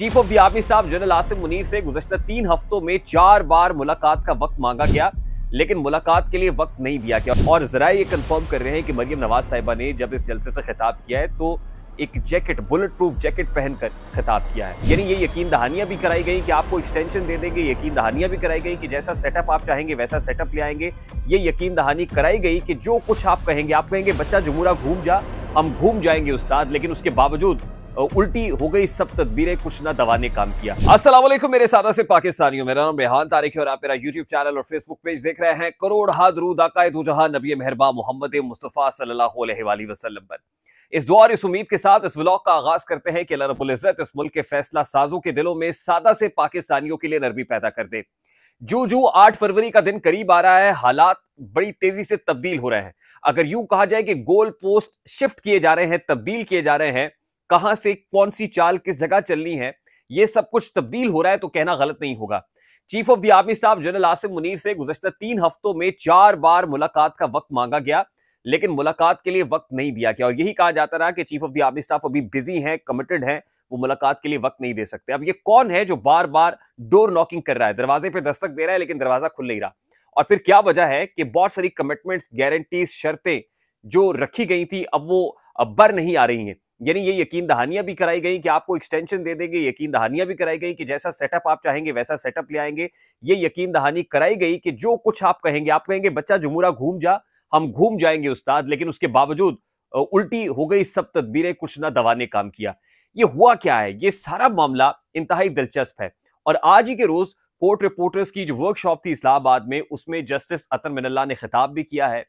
chief of the army staff general Asim Munir से गुजशत तीन हफ्तों में चार बार मुलाकात का वक्त मांगा गया लेकिन मुलाकात के लिए वक्त नहीं दिया गया और जरा ये कंफर्म कर रहे हैं कि मरियम नवाज साहिबा ने जब इस जलसे से खिताब किया है तो एक जैकेट बुलेट प्रूफ जैकेट पहनकर खिताब किया है यानी ये यकीन दहानियां भी कराई गई कि आपको एक्सटेंशन दे देंगे यकीन दहानियां भी कराई गई कि जैसा सेटअप आप चाहेंगे वैसा सेटअप ले आएंगे ये यकीन दहानी कराई गई कि जो कुछ आप कहेंगे आप कहेंगे बच्चा जमूरा घूम जा हम घूम जाएंगे उस्ताद लेकिन उसके बावजूद उल्टी हो गई सब तदबीरें कुछ ना दवा ने काम किया असल मेरे सादा से पाकिस्तानियों मेरा नाम रेहान तारिक है और आप मेरा यूट्यूब चैनल और फेसबुक पेज देख रहे हैं करोड़ हाथ रू दाकायद जहां नबी मेहरबा मोहम्मद मुस्तफ़ा सल्लल्लाहु अलैहि पर इस दुआ और इस उम्मीद के साथ इस व्लॉग का आगाज करते हैं कि अल्लाह रबुल इज़्ज़त इस मुल्क के फैसला साजों के दिलों में सादा से पाकिस्तानियों के लिए नरमी पैदा कर दे जो जो आठ फरवरी का दिन करीब आ रहा है हालात बड़ी तेजी से तब्दील हो रहे हैं अगर यूं कहा जाए कि गोल पोस्ट शिफ्ट किए जा रहे हैं तब्दील किए जा रहे हैं कहां से कौन सी चाल किस जगह चलनी है ये सब कुछ तब्दील हो रहा है तो कहना गलत नहीं होगा chief of the army staff general Asim Munir से गुजशत तीन हफ्तों में चार बार मुलाकात का वक्त मांगा गया लेकिन मुलाकात के लिए वक्त नहीं दिया गया और यही कहा जाता रहा कि chief of the army staff अभी बिजी हैं कमिटेड हैं वो मुलाकात के लिए वक्त नहीं दे सकते अब ये कौन है जो बार बार डोर नॉकिंग कर रहा है दरवाजे पे दस्तक दे रहा है लेकिन दरवाजा खुल नहीं रहा और फिर क्या वजह है कि बहुत सारी कमिटमेंट्स गारंटीज शर्तें जो रखी गई थी अब वो अब बर नहीं आ रही हैं यानी ये यकीन दहानियां भी कराई गई कि आपको एक्सटेंशन दे देंगे यकीन दहानियां भी कराई गई कि जैसा सेटअप आप चाहेंगे वैसा सेटअप ले आएंगे ये यकीन दहानी कराई गई कि जो कुछ आप कहेंगे आप कहेंगे बच्चा जमुरा घूम जा हम घूम जाएंगे उस्ताद लेकिन उसके बावजूद उल्टी हो गई सब तदबीरें कुछ ना दवा ने काम किया ये हुआ क्या है ये सारा मामला इंतहाई दिलचस्प है और आज ही के रोज कोर्ट रिपोर्टर्स की जो वर्कशॉप थी इस्लामाबाद में उसमें जस्टिस अतर मिनल्ला ने खिताब भी किया है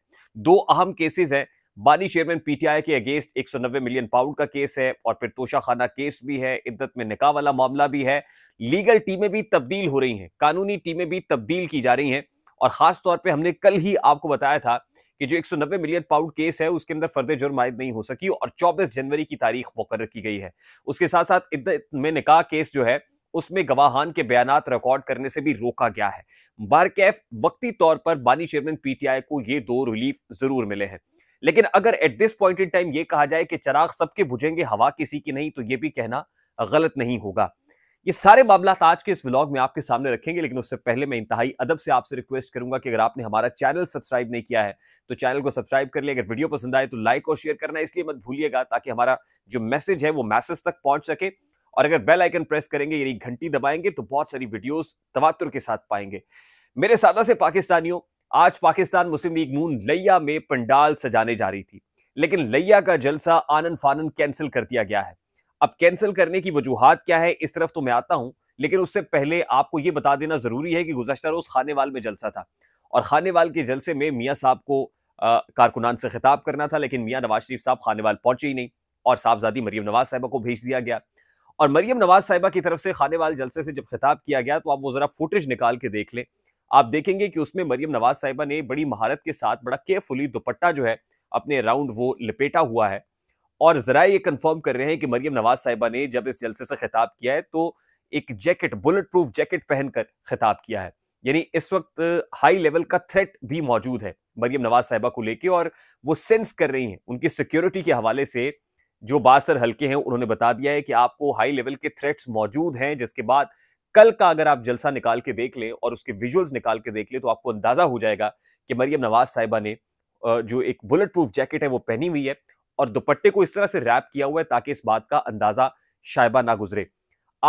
दो अहम केसेस हैं बानी चेयरमैन पीटीआई के अगेंस्ट 190 मिलियन पाउंड का केस है और फिर तोशाखाना केस भी है इद्दत में निकाह वाला मामला भी है लीगल टीमें भी तब्दील हो रही हैं कानूनी टीमें भी तब्दील की जा रही हैं और खास तौर पे हमने कल ही आपको बताया था कि जो 190 मिलियन पाउंड केस है उसके अंदर फर्द जुर्म आयद नहीं हो सकी और चौबीस जनवरी की तारीख मुकर की गई है उसके साथ साथ इद्दत में निकाह केस जो है उसमें गवाहान के बयान रिकॉर्ड करने से भी रोका गया है बार कैफ वक्ती तौर पर बानी चेयरमैन पीटीआई को ये दो रिलीफ जरूर मिले हैं लेकिन अगर at this point in time ये कहा जाए कि चराग सबके बुझेंगे हवा किसी की नहीं तो ये भी कहना गलत नहीं होगा ये सारे मामला आज के इस व्लॉग में आपके सामने रखेंगे लेकिन उससे पहले मैं इंतहाई अदब से आपसे रिक्वेस्ट करूंगा कि अगर आपने हमारा चैनल सब्सक्राइब नहीं किया है तो चैनल को सब्सक्राइब कर लिया अगर वीडियो पसंद आए तो लाइक और शेयर करना इसलिए मत भूलिएगा ताकि हमारा जो मैसेज है वो मैसेज तक पहुंच सके और अगर बेल आइकन प्रेस करेंगे यानी घंटी दबाएंगे तो बहुत सारी वीडियोस तवातुर के साथ पाएंगे मेरे सादा से पाकिस्तानियों आज पाकिस्तान मुस्लिम लीग नून लैया में पंडाल सजाने जा रही थी लेकिन लैया का जलसा आनंद फानन कैंसिल कर दिया गया है अब कैंसिल करने की वजूहत क्या है इस तरफ तो मैं आता हूं लेकिन उससे पहले आपको ये बता देना जरूरी है कि गुजशत रोज खानेवाल में जलसा था और खानेवाल के जलसे में मियाँ साहब को कारकुनान से खिताब करना था लेकिन मियाँ नवाज शरीफ साहब खानेवाल पहुंचे ही नहीं और साहबजादी मरीम नवाज साहिबा को भेज दिया गया और मरियम नवाज साहिबा की तरफ से खानेवाल जलसे से जब खिताब किया गया तो आप वो जरा फुटेज निकाल के देख लें आप देखेंगे कि उसमें मरियम नवाज साहिबा ने बड़ी महारत के साथ बड़ा केयरफुली दुपट्टा जो है अपने राउंड वो लपेटा हुआ है और जरा ये कंफर्म कर रहे हैं कि मरियम नवाज साहिबा ने जब इस जलसे से खिताब किया है तो एक जैकेट बुलेट प्रूफ जैकेट पहनकर खिताब किया है यानी इस वक्त हाई लेवल का थ्रेट भी मौजूद है मरियम नवाज साहिबा को लेके और वो सेंस कर रही हैं उनकी सिक्योरिटी के हवाले से जो बासर हल्के हैं उन्होंने बता दिया है कि आपको हाई लेवल के थ्रेट्स मौजूद हैं जिसके बाद कल का अगर आप जलसा निकाल के देख लें और उसके विजुअल्स निकाल के देख लें तो आपको अंदाजा हो जाएगा कि मरियम नवाज साहिबा ने जो एक बुलेट प्रूफ जैकेट है वो पहनी हुई है और दुपट्टे को इस तरह से रैप किया हुआ है ताकि इस बात का अंदाजा शायबा ना गुजरे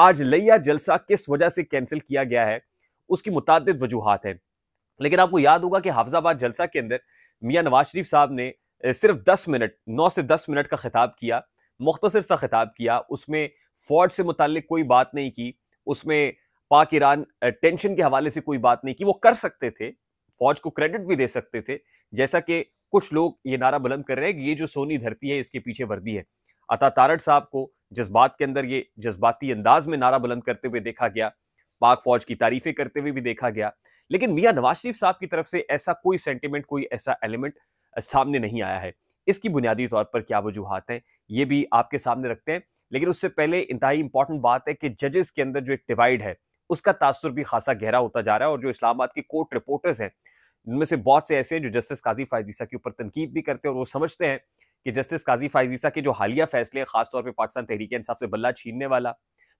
आज लैया जलसा किस वजह से कैंसिल किया गया है उसकी मुतद वजूहत हैं लेकिन आपको याद होगा कि हाफजाबाद जलसा के अंदर मियाँ नवाज शरीफ साहब ने सिर्फ दस मिनट नौ से दस मिनट का खिताब किया मुख्तसर सा खिताब किया उसमें फौज से मुतल कोई बात नहीं की उसमें पाक ईरान टेंशन के हवाले से कोई बात नहीं की वो कर सकते थे फौज को क्रेडिट भी दे सकते थे जैसा कि कुछ लोग ये नारा बुलंद कर रहे हैं कि ये जो सोनी धरती है इसके पीछे वर्दी है अता तारड़ साहब को जज्बात के अंदर ये जज्बाती अंदाज में नारा बुलंद करते हुए देखा गया पाक फौज की तारीफें करते हुए भी देखा गया लेकिन मियाँ नवाज शरीफ साहब की तरफ से ऐसा कोई सेंटिमेंट कोई ऐसा एलिमेंट सामने नहीं आया है इसकी बुनियादी तौर पर क्या वजूहत हैं ये भी आपके सामने रखते हैं लेकिन उससे पहले इंतहाई इंपॉर्टेंट बात है कि जजेस के अंदर जो एक डिवाइड है उसका तासर भी खासा गहरा होता जा रहा है और जो इस्लामाबाद की कोर्ट रिपोर्टर्स हैं उनमें से बहुत से ऐसे हैं जो जस्टिस काजी फायजीसा के ऊपर तनकीद भी करते हैं और वो समझते हैं कि जस्टिस काजी फायजीसा के जो हालिया फैसले हैं खासतौर पर पाकिस्तान तहरीक इंसाफ से बल्ला छीनने वाला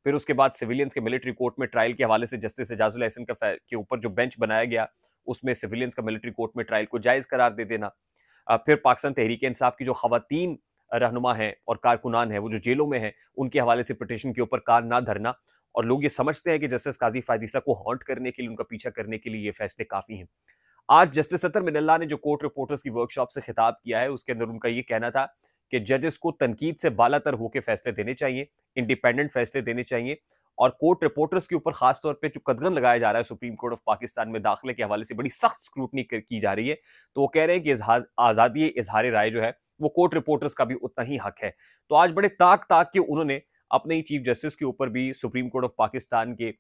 फिर उसके बाद सिविलियंस के मिलिट्री कोर्ट में ट्रायल के हवाले से जस्टिस एजाजुल का के ऊपर जो बेंच बनाया गया उसमें सिविलियंस का मिलिट्री कोर्ट में ट्रायल को जायज़ करार दे देना फिर पाकिस्तान तहरीक इंसाफ की जो खातन रहनुमा हैं और कारकुनान हैं वो जो जेलों में हैं उनके हवाले से पटिशन के ऊपर कार ना धरना और लोग ये समझते हैं कि जस्टिस काजी फायदीसा को हॉन्ट करने के लिए उनका पीछा करने के लिए ये फैसले काफ़ी हैं आज जस्टिस सतर मिनल्ला ने जो कोर्ट रिपोर्टर्स की वर्कशॉप से खिताब किया है उसके अंदर उनका ये कहना था कि जजेस को तनकीद से बालातर होकर फैसले देने चाहिए इंडिपेंडेंट फैसले देने चाहिए और कोर्ट रिपोर्टर्स के ऊपर खासतौर पर जो कदगन लगाया जा रहा है सुप्रीम कोर्ट ऑफ पाकिस्तान में दाखिले के हवाले से बड़ी सख्त स्क्रूटनी की जा रही है तो वो कह रहे हैं कि आज़ादी इजहार राय जो है वो कोर्ट रिपोर्टर्स का भी उतना ही हक है तो आज बड़े ताक ताक के उन्होंने अपने ही चीफ जस्टिस के ऊपर भी सुप्रीम कोर्ट ऑफ पाकिस्तान के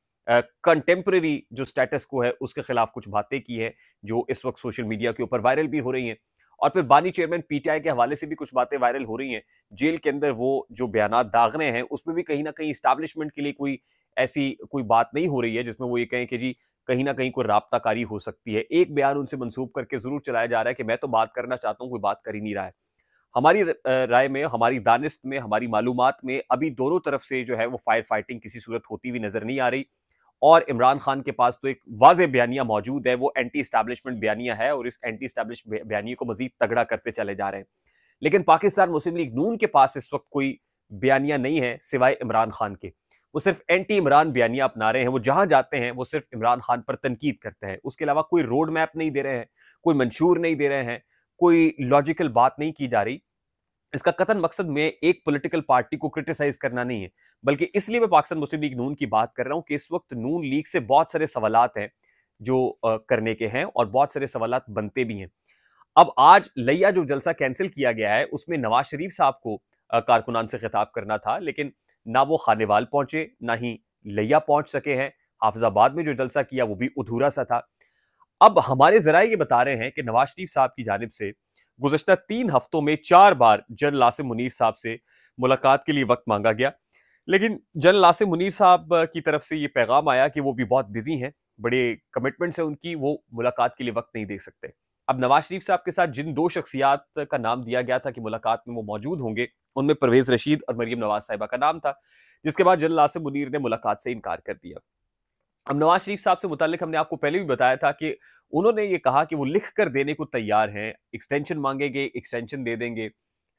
कंटेम्प्रेरी uh, जो स्टेटस को है उसके खिलाफ कुछ बातें की है जो इस वक्त सोशल मीडिया के ऊपर वायरल भी हो रही हैं और फिर बानी चेयरमैन पीटीआई के हवाले से भी कुछ बातें वायरल हो रही हैं जेल के अंदर वो जो बयान दाग रहे हैं उसमें भी कहीं ना कहीं इस्टेब्लिशमेंट के लिए कोई ऐसी कोई बात नहीं हो रही है जिसमें वो ये कहें कि जी कहीं ना कहीं कोई रबताकारी हो सकती है एक बयान उनसे मंसूब करके जरूर चलाया जा रहा है कि मैं तो बात करना चाहता हूँ कोई बात कर ही नहीं रहा है हमारी राय में हमारी दानिस्त में हमारी मालूम में अभी दोनों तरफ से जो है वो फायर फाइटिंग किसी सूरत होती हुई नजर नहीं आ रही और इमरान खान के पास तो एक वाज बयानिया मौजूद है वो एंटी स्टैब्लिशमेंट बयानिया है और इस एंटी स्टैब्लिश बयानिए को मजीद तगड़ा करते चले जा रहे हैं लेकिन पाकिस्तान मुस्लिम लीग नून के पास इस वक्त कोई बयानिया नहीं है सिवाय इमरान खान के वो सिर्फ एंटी इमरान बयानिया अपना रहे हैं वो जहां जाते हैं वो सिर्फ इमरान खान पर तनकीद करते हैं उसके अलावा कोई रोड मैप नहीं दे रहे हैं कोई मंशूर नहीं दे रहे हैं कोई लॉजिकल बात नहीं की जा रही इसका कथन मकसद में एक पॉलिटिकल पार्टी को क्रिटिसाइज करना नहीं है बल्कि इसलिए मैं पाकिस्तान मुस्लिम लीग नून की बात कर रहा हूं कि इस वक्त नून लीग से बहुत सारे सवाल हैं जो करने के हैं और बहुत सारे सवाल बनते भी हैं अब आज लैया जो जलसा कैंसिल किया गया है उसमें नवाज शरीफ साहब को कारकुनान से खिताब करना था लेकिन ना वो खानेवाल पहुंचे ना ही लैया पहुंच सके हैं हाफजाबाद में जो जलसा किया वो भी अधूरा सा था अब हमारे जरा ये बता रहे हैं कि नवाज शरीफ साहब की जानब से गुजशत तीन हफ्तों में चार बार जन लासिम मुनीर साहब से मुलाकात के लिए वक्त मांगा गया लेकिन जन लासिम मुनीर साहब की तरफ से ये पैगाम आया कि वो भी बहुत बिजी हैं बड़े कमिटमेंट्स हैं उनकी वो मुलाकात के लिए वक्त नहीं दे सकते अब नवाज शरीफ साहब के साथ जिन दो शख्सियात का नाम दिया गया था कि मुलाकात में वो मौजूद होंगे उनमें परवेज रशीद और मरीम नवाज साहिबा का नाम था जिसके बाद जन लासिम मुनीर ने मुलाकात से इनकार कर दिया अब नवाज शरीफ साहब से मुतल हमने आपको पहले भी बताया था कि उन्होंने ये कहा कि वो लिख कर देने को तैयार हैं एक्सटेंशन मांगेंगे एक्सटेंशन दे देंगे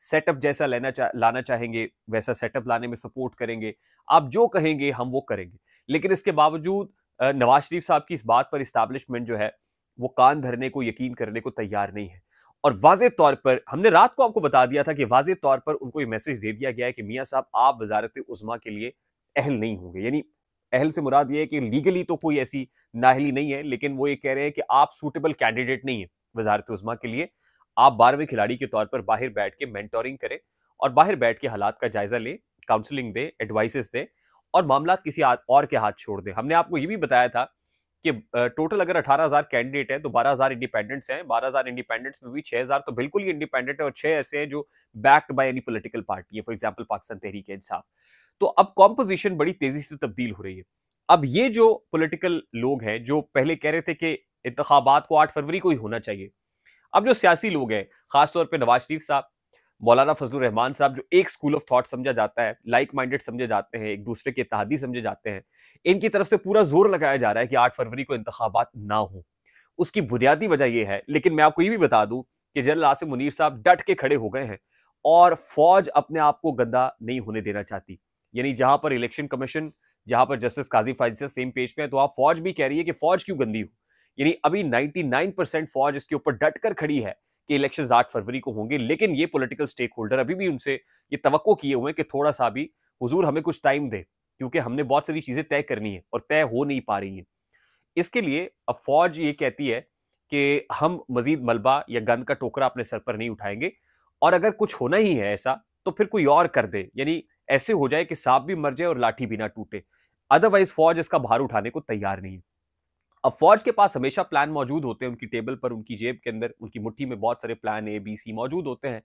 सेटअप जैसा लेना चा, लाना चाहेंगे वैसा सेटअप लाने में सपोर्ट करेंगे आप जो कहेंगे हम वो करेंगे लेकिन इसके बावजूद नवाज शरीफ साहब की इस बात पर इस्टबलिशमेंट जो है वो कान धरने को यकीन करने को तैयार नहीं है और वाज तौर पर हमने रात को आपको बता दिया था कि वाज तौर पर उनको ये मैसेज दे दिया गया है कि मियाँ साहब आप वजारत उजमा के लिए अहल नहीं होंगे यानी अहल से मुराद ये है कि लीगली तो कोई ऐसी नाहली नहीं है लेकिन वो ये कह रहे हैं कि आप सूटेबल कैंडिडेट नहीं है वजारत उजमा के लिए आप बारहवें खिलाड़ी के तौर पर बाहर बैठ के मैंटोरिंग करें और बाहर बैठ के हालात का जायजा लें काउंसलिंग दें एडवाइसेस दें और मामला किसी और के हाथ छोड़ दें हमने आपको ये भी बताया था कि टोटल अगर 18000 कैंडिडेट हैं तो 12000 इंडिपेंडेंट्स हैं 12000 इंडिपेंडेंट्स में भी 6000 तो बिल्कुल ही इंडिपेंडेंट है और छह ऐसे हैं जो backed by any political party है फॉर एग्जांपल पाकिस्तान तहरीक इंसाफ तो अब कॉम्पोजिशन बड़ी तेजी से तब्दील हो रही है अब ये जो पॉलिटिकल लोग हैं जो पहले कह रहे थे कि इंतबात को आठ फरवरी को ही होना चाहिए अब जो सियासी लोग हैं खासतौर पर नवाज शरीफ साहब मौलाना फजल रहमान साहब जो एक स्कूल ऑफ थॉट समझा जाता है लाइक माइंडेड समझे जाते हैं एक दूसरे के तहदी समझे जाते हैं इनकी तरफ से पूरा जोर लगाया जा रहा है कि आठ फरवरी को इंतबात ना हो उसकी बुनियादी वजह यह है लेकिन मैं आपको ये भी बता दूं कि जनरल आसिफ मुनीर साहब डट के खड़े हो गए हैं और फौज अपने आप को गंदा नहीं होने देना चाहती यानी जहां पर इलेक्शन कमीशन जहां पर जस्टिस काजी से सेम पेज पे है तो आप फौज भी कह रही है कि फौज क्यों गंदी हो यानी अभी 99 परसेंट फौज इसके ऊपर डट कर खड़ी है कि इलेक्शन आठ फरवरी को होंगे लेकिन ये पोलिटिकल स्टेक होल्डर अभी भी उनसे ये तो किए हुए हैं कि थोड़ा सा भी हजूर हमें कुछ टाइम दे क्योंकि हमने बहुत सारी चीज़ें तय करनी है और तय हो नहीं पा रही है इसके लिए अब फौज ये कहती है कि हम मजीद मलबा या गंद का टोकरा अपने सर पर नहीं उठाएंगे और अगर कुछ होना ही है ऐसा तो फिर कोई और कर दे यानी ऐसे हो जाए कि सांप भी मर जाए और लाठी भी ना टूटे अदरवाइज फौज इसका भार उठाने को तैयार नहीं है अब फौज के पास हमेशा प्लान मौजूद होते हैं उनकी टेबल पर उनकी जेब के अंदर उनकी मुट्ठी में बहुत सारे प्लान ए बी सी मौजूद होते हैं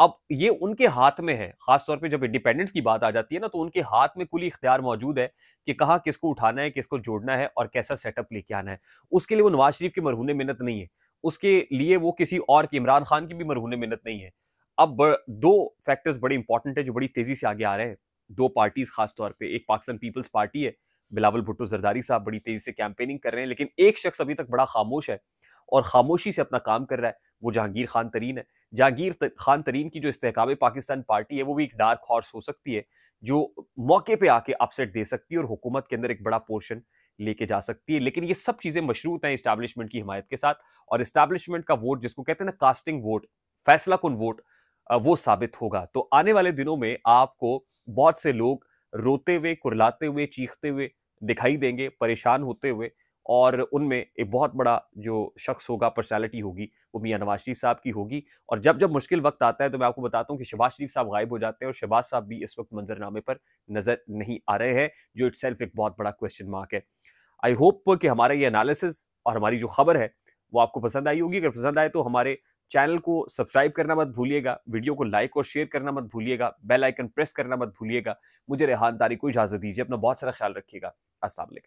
अब ये उनके हाथ में है खासतौर पे जब इंडिपेंडेंस की बात आ जाती है ना तो उनके हाथ में कुल इख्तियार मौजूद है कि कहाँ किसको उठाना है किसको जोड़ना है और कैसा सेटअप लेके आना है उसके लिए वो नवाज शरीफ की मरहूने मिन्नत नहीं है उसके लिए वो किसी और की इमरान खान की भी मरहूने मिन्नत नहीं है अब दो फैक्टर्स बड़े इंपॉर्टेंट है जो बड़ी तेजी से आगे आ रहे हैं दो पार्टीज खासतौर पर एक पाकिस्तान पीपल्स पार्टी है बिलावल भुट्टो जरदारी साहब बड़ी तेजी से कैंपेनिंग कर रहे हैं लेकिन एक शख्स अभी तक बड़ा खामोश है और खामोशी से अपना काम कर रहा है वो जहांगीर खान तरीन है जहांगीर खान तरीन की जो इस्तेकाम पाकिस्तान पार्टी है वो भी एक डार्क हॉर्स हो सकती है जो मौके पे आके अपसेट दे सकती है और हुकूमत के अंदर एक बड़ा पोर्शन लेके जा सकती है लेकिन ये सब चीज़ें मशरूत हैं इस्टेब्लिशमेंट की हिमायत के साथ और इस्टेब्लिशमेंट का वोट जिसको कहते हैं ना कास्टिंग वोट फैसला कन वोट वो साबित होगा तो आने वाले दिनों में आपको बहुत से लोग रोते हुए कुरलाते हुए चीखते हुए दिखाई देंगे परेशान होते हुए और उनमें एक बहुत बड़ा जो शख्स होगा पर्सनैलिटी होगी वो मियाँ नवाज शरीफ साहब की होगी और जब जब मुश्किल वक्त आता है तो मैं आपको बताता हूँ कि शहबाज शरीफ साहब गायब हो जाते हैं और शहबाज साहब भी इस वक्त मंजरनामे पर नज़र नहीं आ रहे हैं जो इट एक बहुत बड़ा क्वेश्चन मार्क है आई होप कि हमारा ये एनालिसिस और हमारी जो खबर है वो आपको पसंद आई होगी अगर पसंद आए तो हमारे चैनल को सब्सक्राइब करना मत भूलिएगा वीडियो को लाइक और शेयर करना मत भूलिएगा बेल आइकन प्रेस करना मत भूलिएगा मुझे रेहान तारी को इजाज़त दीजिए अपना बहुत सारा ख्याल रखिएगा असल